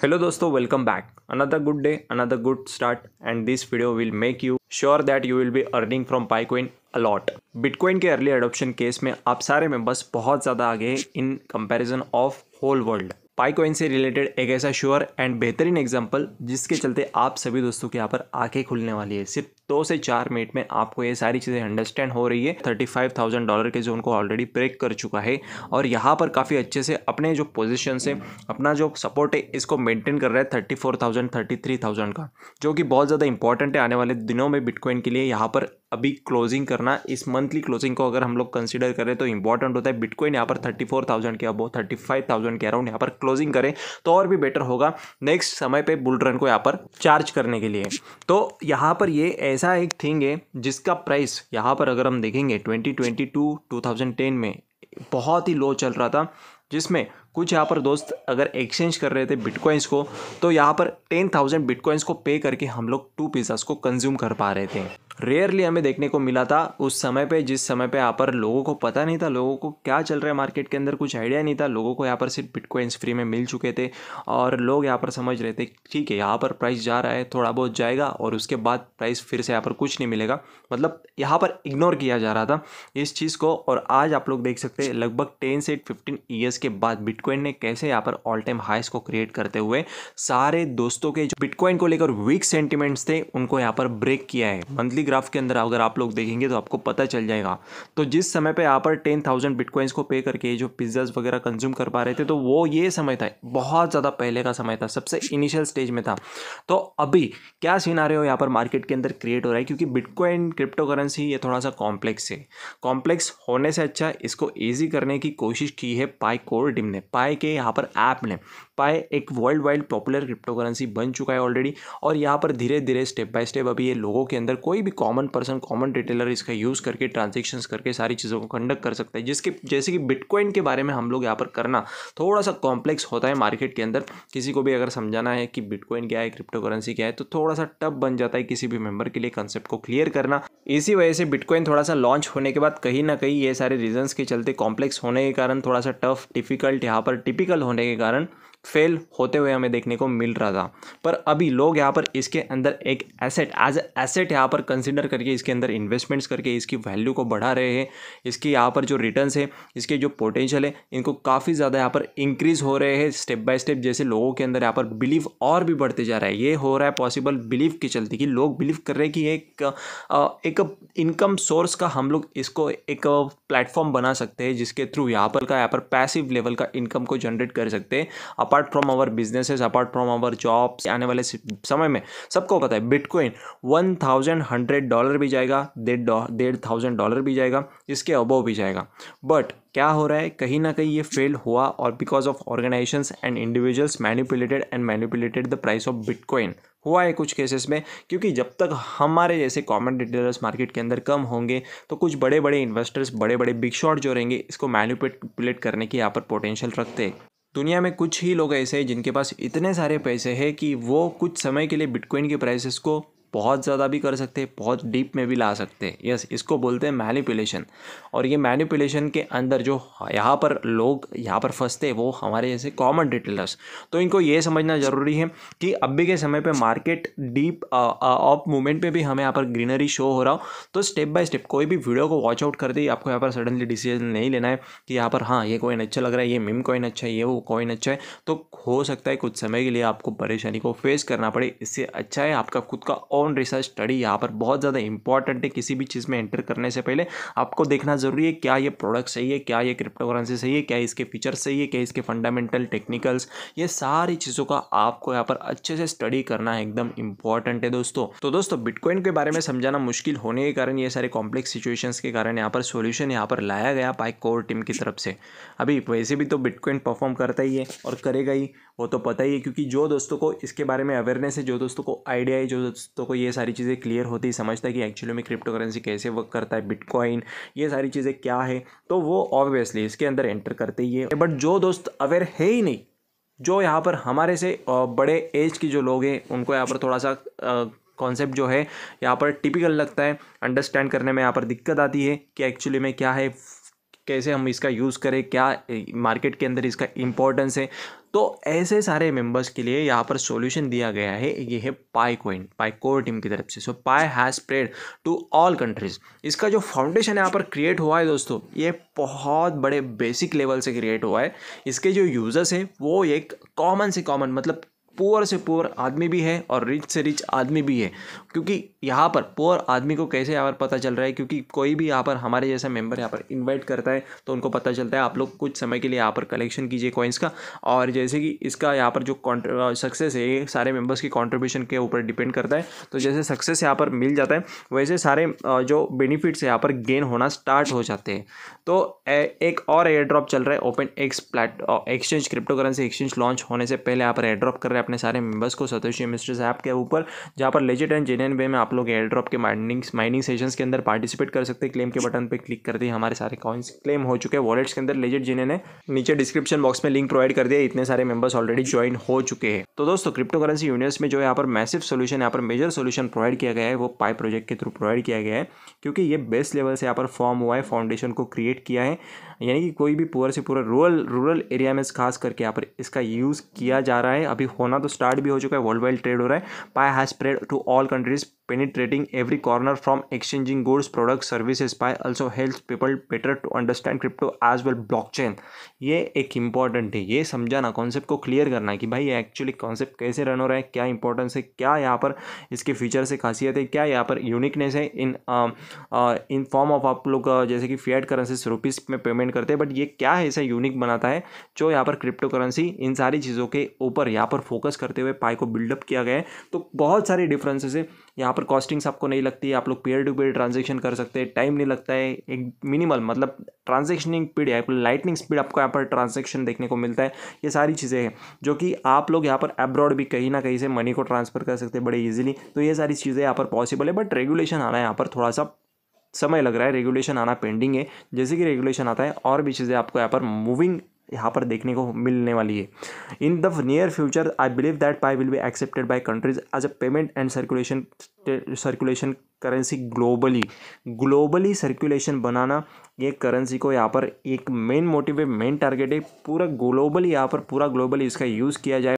hello दोस्तों welcome back another good day another good start and this video will make you sure that you will be earning from Pi coin a lot bitcoin के early adoption case में आप सारे members बहुत ज़्यादा आगे हैं in comparison of whole world Pi coin से related एक ऐसा श्योर एंड बेहतरीन एग्जाम्पल जिसके चलते आप सभी दोस्तों के यहाँ पर आंखें खुलने वाली है सिर्फ दो से चार मिनट में आपको ये सारी चीज़ें अंडरस्टैंड हो रही है थर्टी फाइव थाउजेंड डॉलर के जोन को ऑलरेडी ब्रेक कर चुका है और यहाँ पर काफ़ी अच्छे से अपने जो पोजिशन से अपना जो सपोर्ट है इसको मेनटेन कर रहा है thirty four thousand thirty three thousand का जो कि बहुत ज़्यादा इंपॉर्टेंट है आने वाले दिनों में बिटकॉइन के लिए यहाँ पर अभी क्लोजिंग करना इस मंथली क्लोजिंग को अगर हम लोग कंसिडर करें तो इंपॉर्टेंट होता है बिटकॉइन यहाँ पर थर्टी फोर थाउजेंड के अब थर्टी फाइव थाउजेंड के अराउंड यहाँ पर क्लोजिंग करें तो और भी बेटर होगा नेक्स्ट समय पे बुल रन को यहाँ पर चार्ज करने के लिए तो यहाँ पर ये ऐसा एक थिंग है जिसका प्राइस यहाँ पर अगर हम देखेंगे twenty twenty two two thousand ten में बहुत ही लो चल रहा था जिसमें कुछ यहाँ पर दोस्त अगर एक्सचेंज कर रहे थे बिटकॉइंस को तो यहाँ पर टेन थाउजेंड बिटकॉइंस को पे करके हम लोग टू पिज़्ज़ास को कंज्यूम कर पा रहे थे रेयरली हमें देखने को मिला था उस समय पे जिस समय पे यहाँ पर लोगों को पता नहीं था लोगों को क्या चल रहा है मार्केट के अंदर कुछ आइडिया नहीं था लोगों को यहाँ पर सिर्फ बिटकॉइंस फ्री में मिल चुके थे और लोग यहाँ पर समझ रहे थे ठीक है यहाँ पर प्राइस जा रहा है थोड़ा बहुत जाएगा और उसके बाद प्राइस फिर से यहाँ पर कुछ नहीं मिलेगा मतलब यहाँ पर इग्नोर किया जा रहा था इस चीज़ को और आज आप लोग देख सकते हैं लगभग टेन से फिफ्टीन ईयर्स के बाद बिटकॉइन बिटकॉइन ने कैसे यहाँ पर ऑल टाइम हाइस को क्रिएट करते हुए सारे दोस्तों के जो बिटकॉइन को लेकर वीक सेंटिमेंट्स थे उनको यहाँ पर ब्रेक किया है मंथली ग्राफ के अंदर अगर आप लोग देखेंगे तो आपको पता चल जाएगा तो जिस समय पर यहाँ पर टेन थाउजेंड बिटकॉइंस को पे करके जो पिज्ज़ाज वगैरह कंज्यूम कर पा रहे थे तो वो ये समय था बहुत ज़्यादा पहले का समय था सबसे इनिशियल स्टेज में था तो अभी क्या हो यहाँ पर मार्केट के अंदर क्रिएट हो रहा है क्योंकि बिटकॉइन क्रिप्टो करेंसी ये थोड़ा सा कॉम्प्लेक्स है कॉम्प्लेक्स होने से अच्छा इसको ईजी करने की कोशिश की है पाई कोर डिम ने पाए के यहाँ पर ऐप ने पाए एक वर्ल्ड वाइड पॉपुलर क्रिप्टोकरेंसी बन चुका है ऑलरेडी और यहाँ पर धीरे धीरे स्टेप बाय स्टेप अभी ये लोगों के अंदर कोई भी कॉमन पर्सन कॉमन रिटेलर इसका यूज़ करके ट्रांजेक्शन करके सारी चीज़ों को कंडक्ट कर सकता है जिसके जैसे कि बिटकॉइन के बारे में हम लोग यहाँ पर करना थोड़ा सा कॉम्प्लेक्स होता है मार्केट के अंदर किसी को भी अगर समझाना है कि बिटकॉइन क्या है क्रिप्टो करेंसी क्या है तो थोड़ा सा टफ बन जाता है किसी भी मेंबर के लिए कंसेप्ट को क्लियर करना इसी वजह से बिटकॉइन थोड़ा सा लॉन्च होने के बाद कहीं ना कहीं ये सारे रीजंस के चलते कॉम्प्लेक्स होने के कारण थोड़ा सा टफ डिफ़िकल्ट यहाँ पर टिपिकल होने के कारण फेल होते हुए हमें देखने को मिल रहा था पर अभी लोग यहाँ पर इसके अंदर एक एसेट एज एसेट यहाँ पर कंसिडर करके इसके अंदर इन्वेस्टमेंट्स करके इसकी वैल्यू को बढ़ा रहे हैं इसकी यहाँ पर जो रिटर्न है इसके जो पोटेंशियल है इनको काफ़ी ज़्यादा यहाँ पर इंक्रीज़ हो रहे हैं स्टेप बाय स्टेप जैसे लोगों के अंदर यहाँ पर बिलीव और भी बढ़ते जा रहा है ये हो रहा है पॉसिबल बिलीव के चलते कि लोग बिलीव कर रहे हैं कि एक एक इनकम सोर्स का हम लोग इसको एक प्लेटफॉर्म बना सकते हैं जिसके थ्रू यहाँ पर का यहाँ पर पैसिव लेवल का इनकम को जनरेट कर सकते हैं apart from our businesses apart from our jobs आने वाले समय में सबको पता है bitcoin one thousand hundred dollar भी जाएगा डेढ़ डेढ़ थाउजेंड डॉलर भी जाएगा इसके अबोव भी जाएगा बट क्या हो रहा है कहीं ना कहीं ये फेल हुआ और because of organization and individuals manipulated and manipulated the price of bitcoin हुआ है कुछ केसेस में क्योंकि जब तक हमारे जैसे कॉमन डिटेलर्स मार्केट के अंदर कम होंगे तो कुछ बड़े बड़े इन्वेस्टर्स बड़े बड़े बिग शॉट जो रहेंगे इसको मैनिपुलेट करने की यहाँ पर पोटेंशियल रखते हैं दुनिया में कुछ ही लोग ऐसे हैं जिनके पास इतने सारे पैसे हैं कि वो कुछ समय के लिए बिटकॉइन के प्राइसेस को बहुत ज़्यादा भी कर सकते हैं बहुत डीप में भी ला सकते हैं यस इसको बोलते हैं मैनिपुलेशन और ये मैनिपुलेशन के अंदर जो यहाँ पर लोग यहाँ पर फंसते हैं वो हमारे जैसे कॉमन रिटेलर्स तो इनको ये समझना ज़रूरी है कि अभी के समय पर मार्केट डीप ऑफ मूवमेंट पर भी हमें यहाँ पर ग्रीनरी शो हो रहा हो तो स्टेप बाय स्टेप कोई भी वीडियो को वॉच आउट करते ही आपको यहाँ पर सडनली डिसीजन नहीं लेना है कि यहाँ पर हाँ ये कॉइन अच्छा लग रहा है ये मिम कॉइन अच्छा है ये वो कॉइन अच्छा है तो हो सकता है कुछ समय के लिए आपको परेशानी को फेस करना पड़े इससे अच्छा है आपका खुद का ओन कौन रिसर्च स्टडी यहाँ पर बहुत ज़्यादा इंपॉर्टेंट है किसी भी चीज़ में एंटर करने से पहले आपको देखना ज़रूरी है क्या ये प्रोडक्ट सही है क्या ये क्रिप्टो करेंसी सही है क्या इसके फीचर्स सही है क्या इसके फंडामेंटल टेक्निकल्स ये सारी चीज़ों का आपको यहाँ पर अच्छे से स्टडी करना एकदम इंपॉर्टेंट है दोस्तों तो दोस्तों बिटकॉइन के बारे में समझाना मुश्किल होने के कारण ये सारे कॉम्प्लेक्स सिचुएशन के कारण यहाँ पर सोल्यूशन यहाँ पर लाया गया पाइक कोर टीम की तरफ से अभी वैसे भी तो बिटकॉइन परफॉर्म करता ही है और करेगा ही वो तो पता ही है क्योंकि जो दोस्तों को इसके बारे में अवेयरनेस है जो दोस्तों को आइडिया है जो दोस्तों को ये सारी चीज़ें क्लियर होती समझता है कि एक्चुअली में क्रिप्टो करेंसी कैसे वर्क करता है बिटकॉइन ये सारी चीज़ें क्या है तो वो ऑब्वियसली इसके अंदर एंटर करते ही है बट जो दोस्त अवेयर है ही नहीं जो यहाँ पर हमारे से बड़े एज के जो लोग हैं उनको यहाँ पर थोड़ा सा कॉन्सेप्ट जो है यहाँ पर टिपिकल लगता है अंडरस्टैंड करने में यहाँ पर दिक्कत आती है कि एक्चुअली में क्या है कैसे हम इसका यूज़ करें क्या मार्केट के अंदर इसका इम्पोर्टेंस है तो ऐसे सारे मेंबर्स के लिए यहाँ पर सॉल्यूशन दिया गया है ये है Pi coin Pi core team की तरफ से so Pi has spread to all countries इसका जो फाउंडेशन यहाँ पर क्रिएट हुआ है दोस्तों ये बहुत बड़े बेसिक लेवल से क्रिएट हुआ है इसके जो यूज़र्स हैं वो एक कॉमन से कॉमन मतलब पुअर से पुअर आदमी भी है और रिच से रिच आदमी भी है क्योंकि यहाँ पर पोअर आदमी को कैसे यहाँ पर पता चल रहा है क्योंकि कोई भी यहाँ पर हमारे जैसा मेंबर यहाँ पर इन्वाइट करता है तो उनको पता चलता है आप लोग कुछ समय के लिए यहाँ पर कलेक्शन कीजिए कॉइन्स का और जैसे कि इसका यहाँ पर जो सक्सेस है ये सारे मेंबर्स की कॉन्ट्रीब्यूशन के ऊपर डिपेंड करता है तो जैसे सक्सेस यहाँ पर मिल जाता है वैसे सारे जो बेनिफिट्स यहाँ पर गेन होना स्टार्ट हो जाते हैं तो एक और एयर ड्रॉप चल रहा है ओपन एक्स प्लेट exchange crypto currency exchange launch होने से पहले यहाँ पर एयर ड्रॉप कर रहे हैं अपने सारे मेंबर्स को सतोशी मिस्ट्रीज ऐप के ऊपर जहाँ पर लेजिट एंड जेन वे में आप लोग एयर ड्रॉप के माइनिंग माइनिंग सेशंस के अंदर पार्टिसिपेट कर सकते हैं क्लेम के बटन पर क्लिक कर दिए हमारे सारे कॉइन्स क्लेम हो चुके हैं वॉलेट्स के अंदर लेजेट जिन्होंने नीचे डिस्क्रिप्शन बॉक्स में लिंक प्रोवाइड कर दिया इतने सारे मेंबर्स ऑलरेडी ज्वाइन हो चुके हैं तो दोस्तों क्रिप्टो करेंसी यूनिवर्स में जो यहाँ पर मैसिव सोल्यूशन यहाँ पर मेजर सोल्यूशन प्रोवाइड किया गया है वो पाई प्रोजेक्ट के थ्रू प्रोवाइड किया गया है क्योंकि ये बेस्ट लेवल से यहाँ पर फॉर्म हुआ है फाउंडेशन को क्रिएट किया है यानी कि कोई भी पुअर से पूरा रूरल रूरल एरिया में खास करके यहाँ पर इसका यूज़ किया जा रहा है अभी होना तो स्टार्ट भी हो चुका है वर्ल्ड वाइड ट्रेड हो रहा है Pi has spread to all countries penetrating every corner from exchanging goods products services by also helps people better to understand crypto as well blockchain ये एक इम्पॉर्टेंट है ये समझाना कॉन्सेप्ट को क्लियर करना है कि भाई एक्चुअली कॉन्सेप्ट कैसे रन हो रहा है क्या इंपॉर्टेंस है क्या यहाँ पर इसके फीचर से खासियत है क्या यहाँ पर यूनिकनेस है इन इन फॉर्म ऑफ आप लोग uh, जैसे कि फियट करेंसी रुपीज़ में पेमेंट करते हैं बट ये क्या है ऐसा यूनिक बनाता है जो यहाँ पर क्रिप्टो करेंसी इन सारी चीज़ों के ऊपर यहाँ पर फोकस करते हुए पाई को बिल्डअप किया गया है तो बहुत सारे डिफरेंसेस है यहाँ पर कॉस्टिंग्स आपको नहीं लगती आप लोग पेयर टू पेयर ट्रांजेक्शन कर सकते हैं टाइम नहीं लगता है एक मिनिमल मतलब ट्रांजेक्शनिंग स्पीड है लाइटनिंग स्पीड आपको यहाँ पर ट्रांजेक्शन देखने को मिलता है ये सारी चीज़ें हैं जो कि आप लोग यहाँ पर अब्रॉड भी कहीं ना कहीं से मनी को ट्रांसफ़र कर सकते हैं बड़े ईजिली तो ये सारी चीज़ें यहाँ पर पॉसिबल है बट रेगुलेशन आना यहाँ पर थोड़ा सा समय लग रहा है रेगुलेशन आना पेंडिंग है जैसे कि रेगुलेशन आता है और भी चीज़ें आपको यहाँ पर मूविंग यहाँ पर देखने को मिलने वाली है in the near future I believe that Pi will be accepted by countries as a payment and circulation circulation currency globally globally circulation बनाना ये करेंसी को यहाँ पर एक मेन मोटिव है मेन टारगेट है पूरा ग्लोबली यहाँ पर पूरा ग्लोबली इसका यूज़ किया जाए